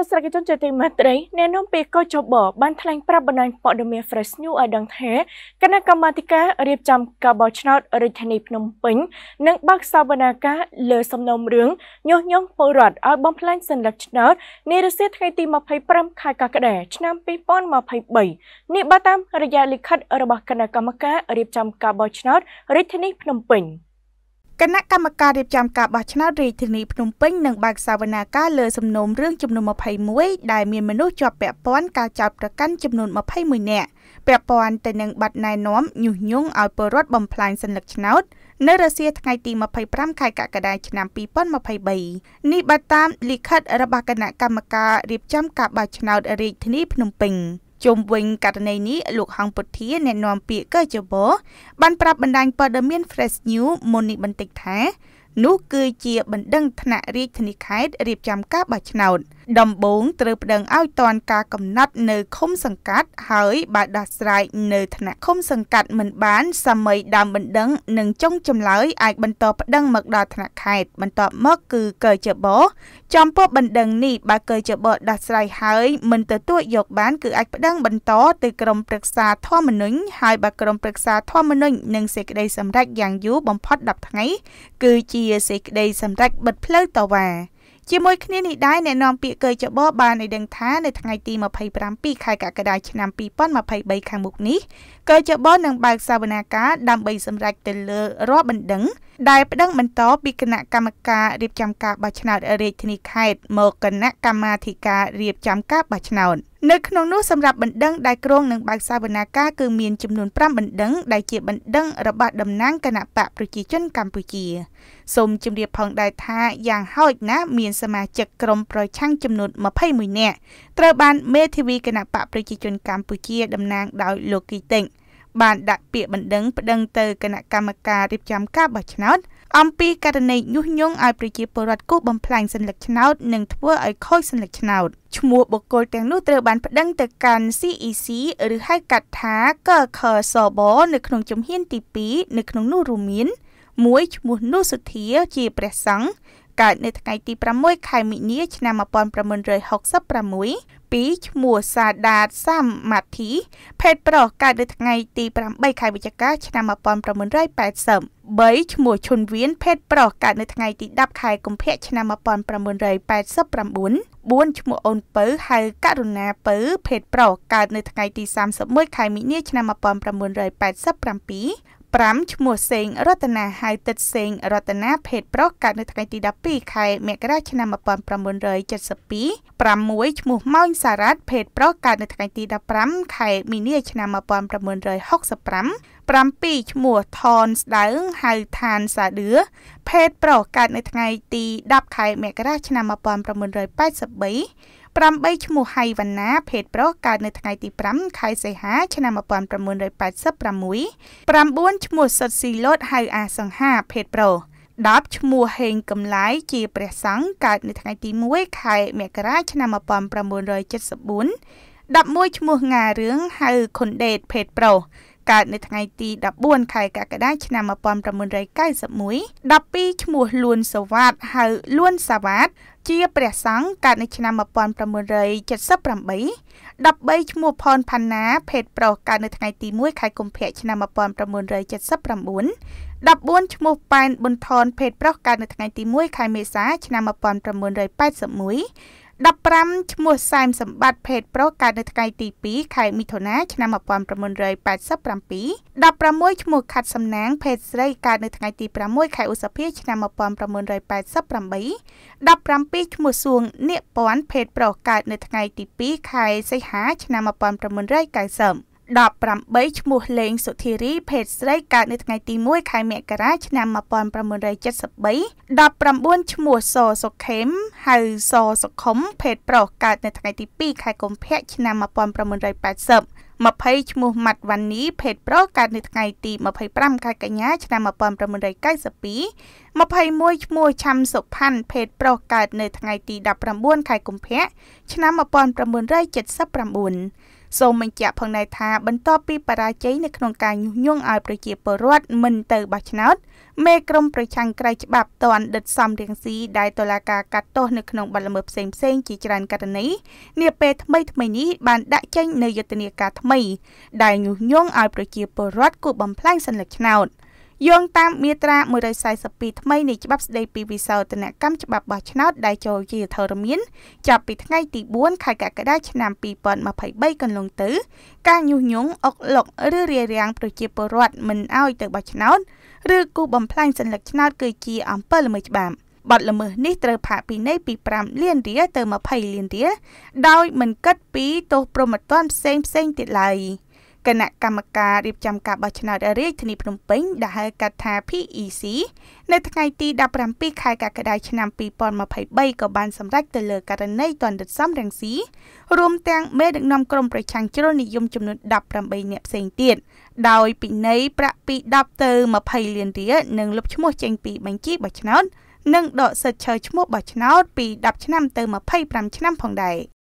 ទស្សនិកជនជាទីមេត្រីអ្នកនាំពាក្យកោចបបានថ្លែងប្រាប់បណ្ដាញព័ត៌មាន Fresh News ឲ្យដឹងថាគណៈកម្មាធិការរៀបចំការបោះឆ្នោតរាជធានីភ្នំពេញនឹងបើកសវនាការលើសំណុំរឿងញុះញង់ពលរដ្ឋឲ្យបំផ្លាញសញ្ញាឆ្នោតនារសៀលថ្ងៃទី25ខែកក្កដាឆ្នាំ2023នេះបើតាមរយៈលិខិតរបស់គណៈកម្មការរៀបចំការបោះឆ្នោតរាជធានីភ្នំពេញ។គណៈកម្មការរៀបចំការបោះឆ្នោតរាជធានីភ្នំពេញនឹងបើកសវនាការលើសំណុំរឿងចំនួន21ដែលមានមនុស្សជាប់ពាក់ព័ន្ធការចោទប្រកាន់ចំនួន21នាក់ពាក់ព័ន្ធទៅនឹងប័ណ្ណណែនាំញុះញង់ឲ្យពលរដ្ឋបំផ្លាញសัญลักษณ์ឆ្នោតនៅរសៀលថ្ងៃទី25ខែកក្កដាឆ្នាំ2023នេះបើតាមលិខិតរបស់គណៈកម្មការរៀបចំការបោះឆ្នោតរាជធានីភ្នំពេញ។ជុំវិញករណីនេះលោកហងពុធាអ្នកនាំពាក្យកើចបបានប្រាប់បណ្ដាញព័ត៌មាន Fresh News មុននេះបន្តិចថានោះគឺជាបណ្ដឹងថ្នាក់រាជធានីខេត្តរៀបចំការបោះឆ្នោត។ដំបូងត្រូវប្តឹងឲ្យតាន់ការកំណត់ នៅឃុំសង្កាត់ហើយបើដោះស្រាយនៅថ្នាក់ឃុំសង្កាត់មិនបានសម័យដើមបណ្ដឹងនិងចុងចម្លើយអាចបន្តប្តឹងមកដល់ថ្នាក់ខេត្តបន្ទាប់មកគឺកើជបចំពោះបណ្ដឹង នេះបើកើជបដោះស្រាយហើយមិនទទួលយកបាន គឺអាចប្តឹងបន្តទៅក្រមប្រឹក្សាធម្មនុញ្ញហើយបើក្រមប្រឹក្សាធម្មនុញ្ញនិងសេចក្តីសម្រេចយ៉ាងយូរបំផុត10ថ្ងៃ គឺជាសេចក្តីសម្រេចបិទផ្លូវតវ៉ាជាមួយគ្នានេះដែរអ្នកនាំពាក្យកេយចបបានឲ្យដឹងថានៅថ្ងៃទី27ខែកក្កដាឆ្នាំ2023ខាងមុខនេះកេយចបនឹងបើកសវនាការដើម្បីសម្រេចទៅលើរាល់បណ្ដឹងដែលប្តឹងបន្តពីគណៈកម្មការរៀបចំការបោះឆ្នោតរាជធានីខេត្តមកគណៈកម្មាធិការរៀបចំការបោះឆ្នោត។នៅក្នុងនោះសម្រាប់បណ្ដឹងដែលក្រុងនឹងបើកសវនាការគឺមានចំនួន5បណ្ដឹងដែលជាបណ្ដឹងរបស់តំណាងគណៈបកប្រជាជនកម្ពុជាសូមជម្រាបផងដែរថាយ៉ាងហោចណាស់មានសមាជិកក្រុមប្រឆាំងចំនួន21នាក់ត្រូវបានមេធាវីគណៈបកប្រជាជនកម្ពុជាតំណាងដោយលោកគីតិញបានដាក់ពាក្យបណ្ដឹងប្តឹងទៅគណៈកម្មការរៀបចំការបោះឆ្នោតអំពីករណីញុះញង់ឲ្យប្រជាពលរដ្ឋគូបំផ្លាញសัญลักษณ์ឆ្នោតនិងធ្វើឲ្យខូចសัญลักษណ៍ឆ្នោតឈ្មោះបុគ្គលទាំងនោះត្រូវបានប្តឹងទៅកាន់ CEC ឬហៅកាត់ថាកខសបនៅក្នុងជំហានទី2នៅក្នុងនោះរួមមាន1ឈ្មោះនោះសុធាជាព្រះសង្ឃកើតនៅថ្ងៃទី6ខែមីនា ឆ្នាំ1966ពីឈ្មោះសាដាតសាមម៉ាធីភេទប្រុសកើតនៅថ្ងៃទី8ខែវិច្ឆិកា ឆ្នាំ1980 3ឈ្មោះឈុនវៀនភេទប្រុសកើតនៅថ្ងៃទី10ខែកុម្ភៈឆ្នាំ1989 4ឈ្មោះអូនពៅហៅករុណា ពៅ ភេទប្រុសកើតនៅថ្ងៃទី31ខែមីនា ឆ្នាំ1987 5ឈ្មោះសេងរតនាហៅទឹកសេងរតនាភេទប្រុសកើតនៅថ្ងៃទី12ខែមករាឆ្នាំ1972 6ឈ្មោះម៉ោងសារ៉ាត់ភេទប្រុសកើតនៅថ្ងៃទី15ខែមីនាឆ្នាំ1965 7ឈ្មោះថនស្ដៅហៅឋានសាដឿភេទប្រុសកើតនៅថ្ងៃទី10ខែមករាឆ្នាំ1983 8ឈ្មោះហៃវណ្ណា ភេទប្រុសកើតនៅថ្ងៃទី5ខែសីហា ឆ្នាំ1986 9ឈ្មោះសុតស៊ីឡូតហៅអាសង្ហាភេទប្រុស10ឈ្មោះហេងកំឡាយជា ព្រះសង្ឃកើតនៅថ្ងៃ ទី1ខែមករាឆ្នាំ1974 11ឈ្មោះងារឿងហៅខុនដេតភេទប្រុសកើតនៅថ្ងៃទី14ខែកក្កដាឆ្នាំ1991 12ឈ្មោះលួនសវ៉ាតហៅលួនសាវ៉ាតជា ព្រះសង្ឃកើតនៅឆ្នាំ1978 13ឈ្មោះផន ផាណាភេទប្រុសកើតនៅថ្ងៃទី1ខែកុម្ភៈឆ្នាំ1979 14ឈ្មោះប៉ែនប៊ុនថនភេទប្រុសកើតនៅថ្ងៃទី1ខែមេសាឆ្នាំ1981 15ឈ្មោះសែមសម្បត្តិភេទប្រុសកើតនៅថ្ងៃទី2ខែមិថុនាឆ្នាំ1987 16ឈ្មោះខាត់សំណាងភេទស្រីកើតនៅថ្ងៃទី6ខែឧសភាឆ្នាំ1988 17ឈ្មោះសួងនៀកពាន់ភេទប្រុសកើតនៅថ្ងៃទី2ខែសីហា ឆ្នាំ1990 18ឈ្មោះលេងសុធារីភេទស្រីកើតនៅថ្ងៃទី1ខែមករាឆ្នាំ1973 19ឈ្មោះសសុខេមហៅសសុខុមភេទប្រុសកើតនៅថ្ងៃទី2ខែកុម្ភៈឆ្នាំ1980 20ឈ្មោះម៉ាត់វ៉ានីភេទប្រុសកើតនៅថ្ងៃទី25ខែកញ្ញាឆ្នាំ1992 21ឈ្មោះឆាំសុផាន់ភេទប្រុសកើតនៅថ្ងៃទី19ខែកុម្ភៈឆ្នាំ1979សូមបញ្ជាក់ផងដែរថា បន្ទាប់ពីបរាជ័យនៅក្នុងការញុះញង់ឲ្យប្រជាពលរដ្ឋមិនទៅបោះឆ្នោតមេក្រុមប្រឆាំងក្រៅច្បាប់តនដិតសំរៀងស៊ីដែលតុលាការកាត់ទោសនៅក្នុងបទល្មើសផ្សេងផ្សេងជាច្រើនករណីនាពេលថ្មីថ្មីនេះបានដាក់ចេញនូវយុទ្ធនាការថ្មីដែលញុះញង់ឲ្យប្រជាពលរដ្ឋគូបំផ្លាញសន្លឹកឆ្នោត។យោងតាមមាត្រា142ថ្មីនៃច្បាប់ស្តីពីវិសោធនកម្មច្បាប់បោះឆ្នោតដែលចូលជាធរមានចាប់ពីថ្ងៃទី4ខែកក្កដាឆ្នាំ2023កន្លងទៅការញុះញង់អុកលុកឬរារាំងប្រជាពលរដ្ឋមិនឲ្យទៅបោះឆ្នោតឬគូបំផ្លាញសញ្ញាឆ្នោតគឺជាអំពើល្មើសច្បាប់បទល្មើសនេះត្រូវផាកពិន័យពី5លានរៀលទៅ20លានរៀលដោយមិនគិតពីទោសប្រមត្តនផ្សេងផ្សេងទៀតឡើយ។គណៈកម្មការរៀបចំការបោះឆ្នោតរាជធានីភ្នំពេញដែលហៅកាត់ថា PEC នៅថ្ងៃទី17ខែកក្កដាឆ្នាំ2023ក៏បានសម្រេចទៅលើករណីទណ្ឌិតសំរងស៊ីរួមទាំងមេដឹកនាំក្រុមប្រឆាំងជ្រុលនិយមចំនួន18នាក់ផ្សេងទៀតដោយពិន័យប្រាក់ពី10ទៅ20លានរៀលនិងលុបឈ្មោះចេញពីបញ្ជីបោះឆ្នោត និងដកសិទ្ធិឈើឈ្មោះបោះឆ្នោតពី10ឆ្នាំទៅ25ឆ្នាំផងដែរ។